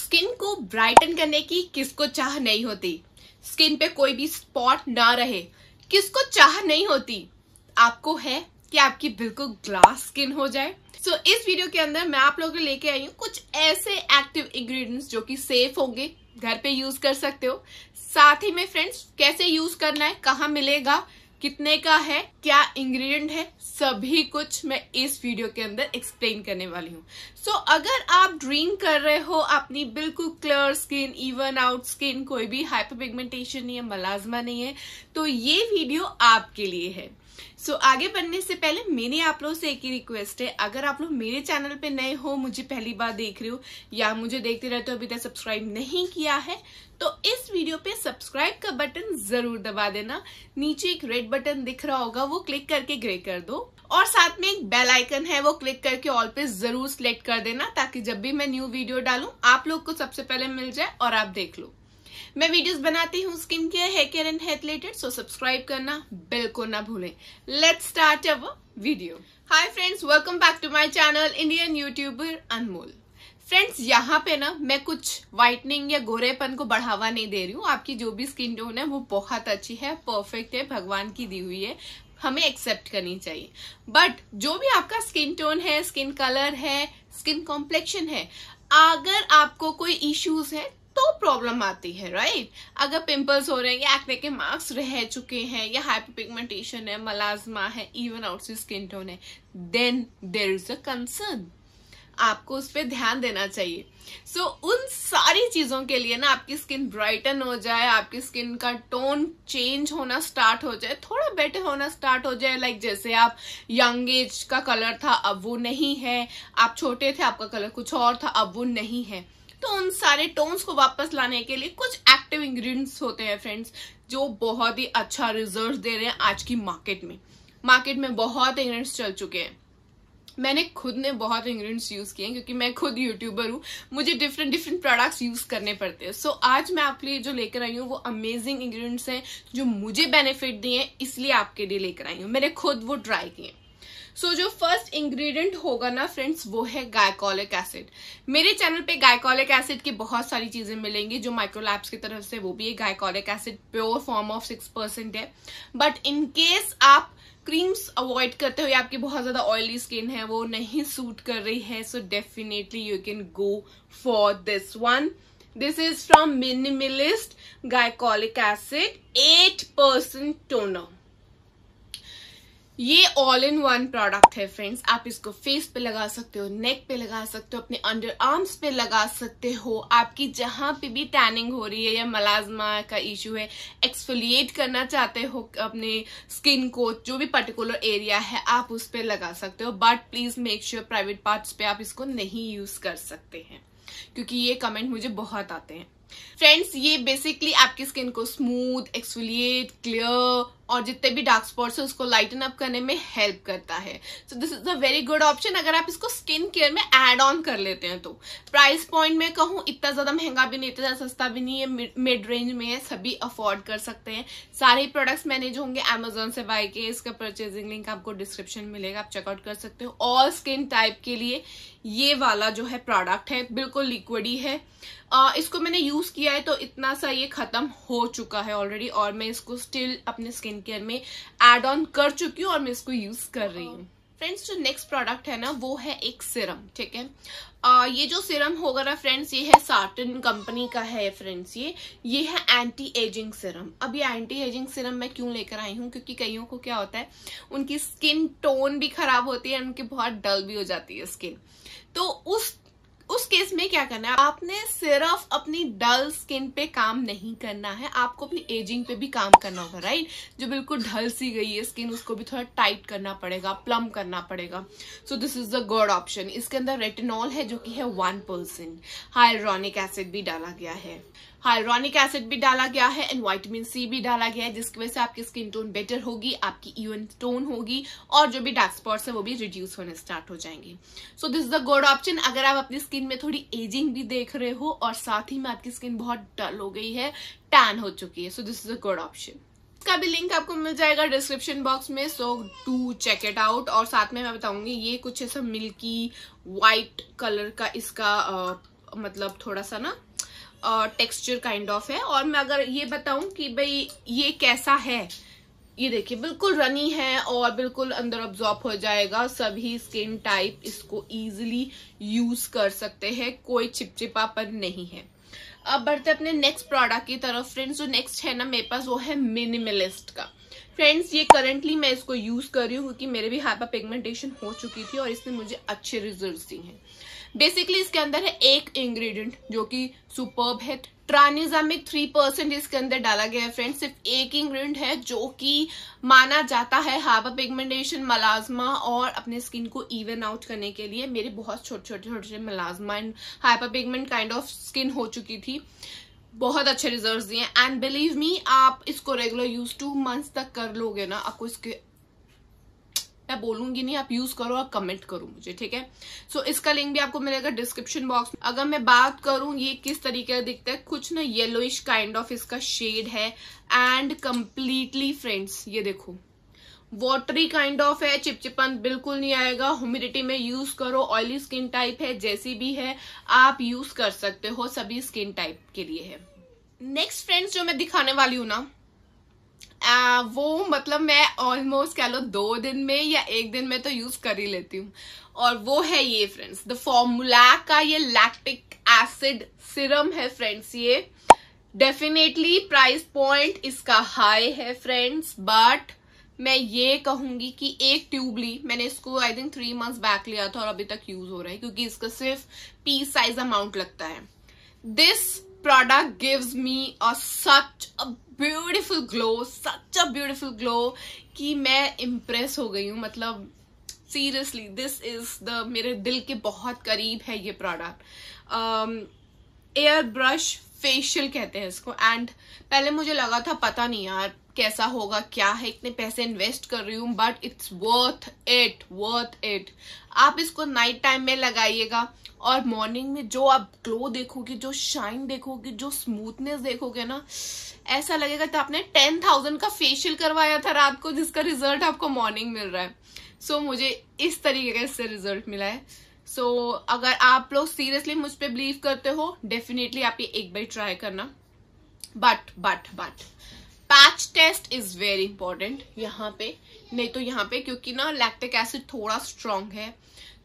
skin को Brighton करने की किसको चाह नहीं होती स्किन पे कोई भी स्पॉट ना रहे किसको चाह नहीं होती आपको है कि आपकी बिल्कुल ग्लास स्किन हो जाए सो so, इस वीडियो के अंदर मैं आप लोगों के लेके आई हूँ कुछ ऐसे एक्टिव इंग्रेडिएंट्स जो कि सेफ होंगे घर पे यूज कर सकते हो साथ ही में फ्रेंड्स कैसे यूज करना है कहाँ मिलेगा कितने का है क्या इंग्रेडिएंट है सभी कुछ मैं इस वीडियो के अंदर एक्सप्लेन करने वाली हूँ सो so, अगर आप ड्रिंक कर रहे हो अपनी बिल्कुल clear skin even out skin कोई भी हाइपर पिगमेंटेशन नहीं है मलाजमा नहीं है तो ये वीडियो आपके लिए है सो so, आगे बढ़ने से पहले मेरे आप लोगों से एक ही रिक्वेस्ट है अगर आप लोग मेरे चैनल पे नए हो मुझे पहली बार देख रहे हो या मुझे देखते रहते हो अभी तक सब्सक्राइब नहीं किया है तो इस वीडियो पे सब्सक्राइब का बटन जरूर दबा देना नीचे एक रेड बटन दिख रहा होगा वो क्लिक करके ग्रे कर दो और साथ में एक बेल आइकन है वो क्लिक करके ऑल पे जरूर सिलेक्ट कर देना ताकि जब भी मैं न्यू वीडियो डालू आप लोग को सबसे पहले मिल जाए और आप देख लो मैं वीडियोस बनाती हूँ skin care hair care and health related so subscribe करना बिल्कुल ना भूलें let's start our video hi friends welcome back to my channel Indian YouTuber Anmol friends यहाँ पे ना मैं कुछ व्हाइटनिंग या गोरेपन को बढ़ावा नहीं दे रही हूँ आपकी जो भी स्किन टोन है वो बहुत अच्छी है परफेक्ट है भगवान की दी हुई है हमें एक्सेप्ट करनी चाहिए बट जो भी आपका स्किन टोन है स्किन कलर है स्किन कॉम्प्लेक्शन है अगर आपको कोई इश्यूज है तो प्रॉब्लम आती है राइट अगर पिंपल्स हो रहे हैं या एक्ने के मार्क्स रह चुके हैं या हाइपर पिगमेंटेशन है मलाजमा है इवन आउट स्किन टोन है then there is a concern आपको उस पर ध्यान देना चाहिए सो so, उन सारी चीजों के लिए ना आपकी स्किन ब्राइटन हो जाए आपकी स्किन का टोन चेंज होना स्टार्ट हो जाए थोड़ा बेटर होना स्टार्ट हो जाए लाइक like जैसे आप यंग एज का कलर था अब वो नहीं है आप छोटे थे आपका कलर कुछ और था अब वो नहीं है तो उन सारे टोन्स को वापस लाने के लिए कुछ एक्टिव इंग्रेडिएंट्स होते हैं फ्रेंड्स जो बहुत ही अच्छा रिजल्ट दे रहे हैं आज की मार्केट में मार्केट में बहुत इंग्रेडिएंट्स चल चुके हैं मैंने खुद ने बहुत इंग्रेडिएंट्स यूज किए हैं क्योंकि मैं खुद यूट्यूबर हूँ मुझे डिफरेंट डिफरेंट प्रोडक्ट्स यूज करने पड़ते हैं सो so, आज मैं आपके लिए जो लेकर आई हूँ वो अमेजिंग इंग्रेडिएंट्स हैं जो मुझे बेनिफिट दिए हैं इसलिए आपके लिए लेकर आई हूँ मैंने खुद वो ट्राई किए सो so, जो फर्स्ट इंग्रेडिएंट होगा ना फ्रेंड्स वो है गायकोलिक एसिड मेरे चैनल पे गायकोलिक एसिड की बहुत सारी चीजें मिलेंगी जो माइक्रोलैब्स की तरफ से वो भी है glycolic acid pure form of six percent है बट इन केस आप क्रीम्स अवॉइड करते हो या आपकी बहुत ज्यादा ऑयली स्किन है वो नहीं सूट कर रही है so definitely you can go for this one this is from Minimalist glycolic acid eight percent toner ये ऑल इन वन प्रोडक्ट है फ्रेंड्स आप इसको फेस पे लगा सकते हो नेक पे लगा सकते हो अपने अंडर आर्म्स पे लगा सकते हो आपकी जहां पे भी टैनिंग हो रही है या मलाजमा का इश्यू है एक्सफोलिएट करना चाहते हो अपने स्किन को जो भी पर्टिकुलर एरिया है आप उस पर लगा सकते हो but please make sure private parts पे आप इसको नहीं यूज कर सकते हैं क्योंकि ये कमेंट मुझे बहुत आते हैं फ्रेंड्स ये बेसिकली आपकी स्किन को स्मूथ एक्सफोलिएट क्लियर और जितने भी डार्क स्पॉट्स है उसको लाइटन अप करने में हेल्प करता है so this is a very good option अगर आप इसको स्किन केयर में एड ऑन कर लेते हैं तो प्राइस पॉइंट में कहूँ इतना ज्यादा महंगा भी नहीं इतना सस्ता भी नहीं है मिड रेंज में है सभी अफोर्ड कर सकते हैं सारे प्रोडक्ट्स मैंने जो होंगे अमेजोन से बाय के इसका परचेजिंग लिंक आपको डिस्क्रिप्शन मिलेगा आप चेकआउट कर सकते हो ऑल स्किन टाइप के लिए ये वाला जो है प्रोडक्ट है बिल्कुल लिक्विड ही है आ, इसको मैंने यूज किया है तो इतना सा ये खत्म हो चुका है ऑलरेडी और मैं इसको स्टिल अपने स्किन केयर में एड ऑन कर चुकी हूँ और मैं इसको यूज कर रही हूँ फ्रेंड्स जो नेक्स्ट प्रोडक्ट है ना वो है एक सिरम ठीक है आ, ये जो सिरम होगा ना फ्रेंड्स ये है सार्टन कंपनी का है फ्रेंड्स ये ये है एंटी एजिंग सिरम अब ये एंटी एजिंग सिरम मैं क्यों लेकर आई हूँ क्योंकि कईयों को क्या होता है उनकी स्किन टोन भी खराब होती है उनकी बहुत डल भी हो जाती है स्किन तो उस उस केस में क्या करना है आपने सिर्फ अपनी डल स्किन पे काम नहीं करना है आपको अपनी एजिंग पे भी काम करना होगा राइट जो बिल्कुल ढल सी गई है स्किन उसको भी थोड़ा टाइट करना पड़ेगा प्लम करना पड़ेगा so this is the good option इसके अंदर रेटिनॉल है जो कि है वन परसेंट हाइड्रोनिक एसिड भी डाला गया है हाइड्रोनिक एसिड भी डाला गया है एंड वाइटमिन सी भी डाला गया है जिसकी वजह से आपकी स्किन टोन बेटर होगी आपकी इवन टोन होगी और जो भी डार्क स्पॉट्स है वो भी रिड्यूस होने स्टार्ट हो जाएंगे so this is the good option अगर आप अपनी स्किन में थोड़ी एजिंग भी देख रहे हो और साथ ही में आपकी स्किन बहुत डल हो गई है टैन हो चुकी है so this is a good option का भी लिंक आपको मिल जाएगा डिस्क्रिप्शन बॉक्स में so do check it out और साथ में मैं बताऊंगी ये कुछ ऐसा मिल्की व्हाइट कलर का इसका आ, मतलब थोड़ा सा ना टेक्सचर काइंड ऑफ है और मैं अगर ये बताऊं कि भाई ये कैसा है ये देखिए बिल्कुल रनी है और बिल्कुल अंदर ऑब्जॉर्ब हो जाएगा सभी स्किन टाइप इसको इजीली यूज कर सकते हैं कोई चिपचिपापन नहीं है अब बढ़ते अपने नेक्स्ट प्रोडक्ट की तरफ फ्रेंड्स जो नेक्स्ट है ना मेरे पास वो है मिनिमलिस्ट का फ्रेंड्स ये करंटली मैं इसको यूज कर रही हूँ क्योंकि मेरे भी हाइपर पिगमेंटेशन हो चुकी थी और इसने मुझे अच्छे रिजल्ट दिए हैं बेसिकली इसके अंदर है एक इंग्रेडिएंट जो कि सुपर्ब है ट्रानिजामिक थ्री परसेंट इसके अंदर डाला गया है फ्रेंड सिर्फ एक इंग्रेडिएंट है जो कि माना जाता है हाबा पिगमेंटेशन मलाजमा और अपने स्किन को इवन आउट करने के लिए मेरे बहुत छोटे छोटे छोटे छोटे melasma and hyper pigment kind of skin हो चुकी थी बहुत अच्छे रिजल्ट्स दिए एंड बिलीव मी आप इसको रेगुलर यूज टू मंथ्स तक कर लोगे ना आपको इसके मैं बोलूंगी नहीं आप यूज करो आप कमेंट करो मुझे ठीक है सो so, इसका लिंक भी आपको मिलेगा डिस्क्रिप्शन बॉक्स में अगर मैं बात करूं ये किस तरीके का दिखता है कुछ ना येलोइश काइंड ऑफ इसका शेड है एंड कम्प्लीटली फ्रेंड्स ये देखो वॉटरी काइंड ऑफ है चिपचिपन बिल्कुल नहीं आएगा ह्यूमिडिटी में यूज करो ऑयली स्किन टाइप है जैसी भी है आप यूज कर सकते हो सभी स्किन टाइप के लिए है नेक्स्ट फ्रेंड्स जो मैं दिखाने वाली हूँ ना आ, वो मतलब मैं ऑलमोस्ट कह लो दो दिन में या एक दिन में तो यूज कर ही लेती हूँ और वो है ये फ्रेंड्स द फॉर्मूला का ये लैक्टिक एसिड सिरम है फ्रेंड्स ये डेफिनेटली प्राइस पॉइंट इसका हाई है फ्रेंड्स बट मैं ये कहूंगी कि एक ट्यूब ली मैंने इसको I think three months back लिया था और अभी तक यूज हो रहा है क्योंकि इसका सिर्फ पीस साइज अमाउंट लगता है this product gives me a such a beautiful glow such a beautiful glow कि मैं इम्प्रेस हो गई हूँ मतलब सीरियसली दिस इज द मेरे दिल के बहुत करीब है ये प्रोडक्ट एयर ब्रश फेशियल कहते हैं इसको एंड पहले मुझे लगा था पता नहीं यार कैसा होगा क्या है इतने पैसे इन्वेस्ट कर रही हूँ but it's worth it worth it आप इसको नाइट टाइम में लगाइएगा और मॉर्निंग में जो आप ग्लो देखोगे जो शाइन देखोगे जो स्मूथनेस देखोगे ना ऐसा लगेगा तो आपने टेन थाउजेंड का फेशियल करवाया था रात को जिसका रिजल्ट आपको मॉर्निंग मिल रहा है सो so, मुझे इस तरीके का इससे रिजल्ट मिला है सो so, अगर आप लोग सीरियसली मुझ पर बिलीव करते हो डेफिनेटली आप ये एक बार ट्राई करना but but but patch test is very important यहाँ पे नहीं तो यहाँ पे क्योंकि ना लैक्टिक एसिड थोड़ा स्ट्रांग है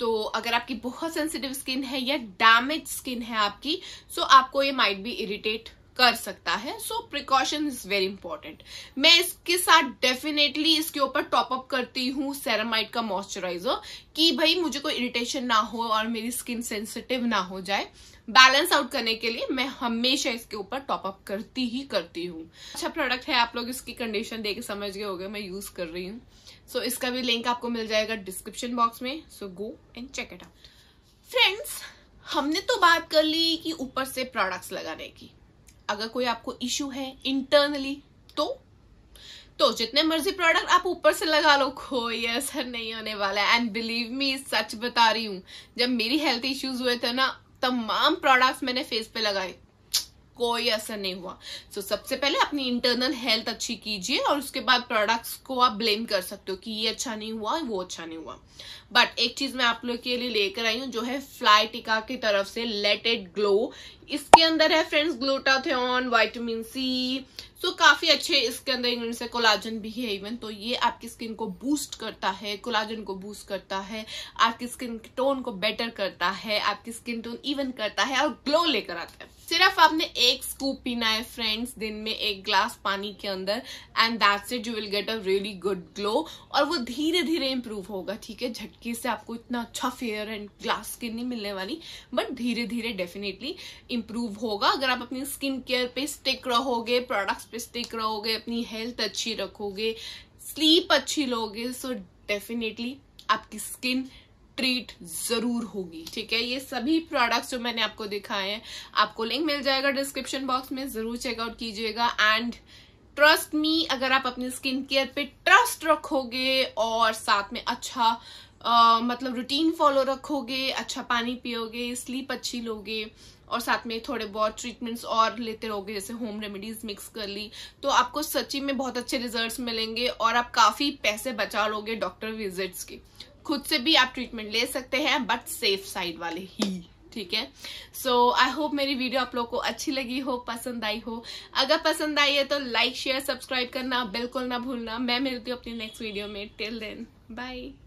तो अगर आपकी बहुत सेंसिटिव स्किन है या डैमेज स्किन है आपकी सो so आपको ये माइट बी इरिटेट कर सकता है so precaution is very important मैं इसके साथ डेफिनेटली इसके ऊपर टॉपअप करती हूँ सेरामाइड का मॉइस्चराइजर कि भाई मुझे कोई इरिटेशन ना हो और मेरी स्किन सेंसिटिव ना हो जाए बैलेंस आउट करने के लिए मैं हमेशा इसके ऊपर टॉपअप करती ही करती हूँ अच्छा प्रोडक्ट है आप लोग इसकी कंडीशन देख समझ गए हो गए मैं यूज कर रही हूँ सो so, इसका भी लिंक आपको मिल जाएगा डिस्क्रिप्शन बॉक्स में so go and check it out friends हमने तो बात कर ली कि ऊपर से प्रोडक्ट्स लगाने की अगर कोई आपको इश्यू है इंटरनली तो तो जितने मर्जी प्रोडक्ट आप ऊपर से लगा लो कोई असर नहीं होने वाला है एंड बिलीव मी सच बता रही हूं जब मेरी हेल्थ इश्यूज हुए थे ना तमाम प्रोडक्ट्स मैंने फेस पे लगाए कोई असर नहीं हुआ सो so, सबसे पहले अपनी इंटरनल हेल्थ अच्छी कीजिए और उसके बाद प्रोडक्ट्स को आप ब्लेम कर सकते हो कि ये अच्छा नहीं हुआ वो अच्छा नहीं हुआ बट एक चीज मैं आप लोग के लिए लेकर आई हूँ जो है फ्लाई टिका की तरफ से लेट इट ग्लो इसके अंदर है friends glutathione vitamin C so so, काफी अच्छे इसके अंदर इंग्रेडिएंट्स है कोलाजन भी है इवन तो ये आपकी स्किन को बूस्ट करता है कोलाजन को बूस्ट करता है आपकी स्किन टोन को बेटर करता है आपकी स्किन टोन इवन करता है और ग्लो लेकर आता है सिर्फ आपने एक स्कूप पीना है फ्रेंड्स दिन में एक ग्लास पानी के अंदर and that's it you will get a really good glow और वो धीरे धीरे इंप्रूव होगा ठीक है झटके से आपको इतना अच्छा फेयर एंड ग्लास स्किन नहीं मिलने वाली बट धीरे धीरे डेफिनेटली इंप्रूव होगा अगर आप अपनी स्किन केयर पे स्टिक रहोगे प्रोडक्ट्स पे स्टिक रहोगे अपनी हेल्थ अच्छी रखोगे स्लीप अच्छी लोगे सो डेफिनेटली आपकी स्किन ट्रीट जरूर होगी ठीक है ये सभी प्रोडक्ट्स जो मैंने आपको दिखाए हैं आपको लिंक मिल जाएगा डिस्क्रिप्शन बॉक्स में जरूर चेकआउट कीजिएगा एंड ट्रस्ट मी अगर आप अपने स्किन केयर पे ट्रस्ट रखोगे और साथ में अच्छा आ, मतलब रूटीन फॉलो रखोगे अच्छा पानी पियोगे स्लीप अच्छी लोगे और साथ में थोड़े बहुत ट्रीटमेंट्स और लेते रहोगे जैसे होम रेमेडीज मिक्स कर ली तो आपको सच्ची में बहुत अच्छे रिजल्ट्स मिलेंगे और आप काफ़ी पैसे बचा लोगे डॉक्टर विजिट्स के खुद से भी आप ट्रीटमेंट ले सकते हैं बट सेफ साइड वाले ही ठीक है सो आई होप मेरी वीडियो आप लोगों को अच्छी लगी हो पसंद आई हो अगर पसंद आई है तो लाइक शेयर सब्सक्राइब करना बिल्कुल ना भूलना मैं मिलती हूँ अपनी नेक्स्ट वीडियो में टिल देन बाय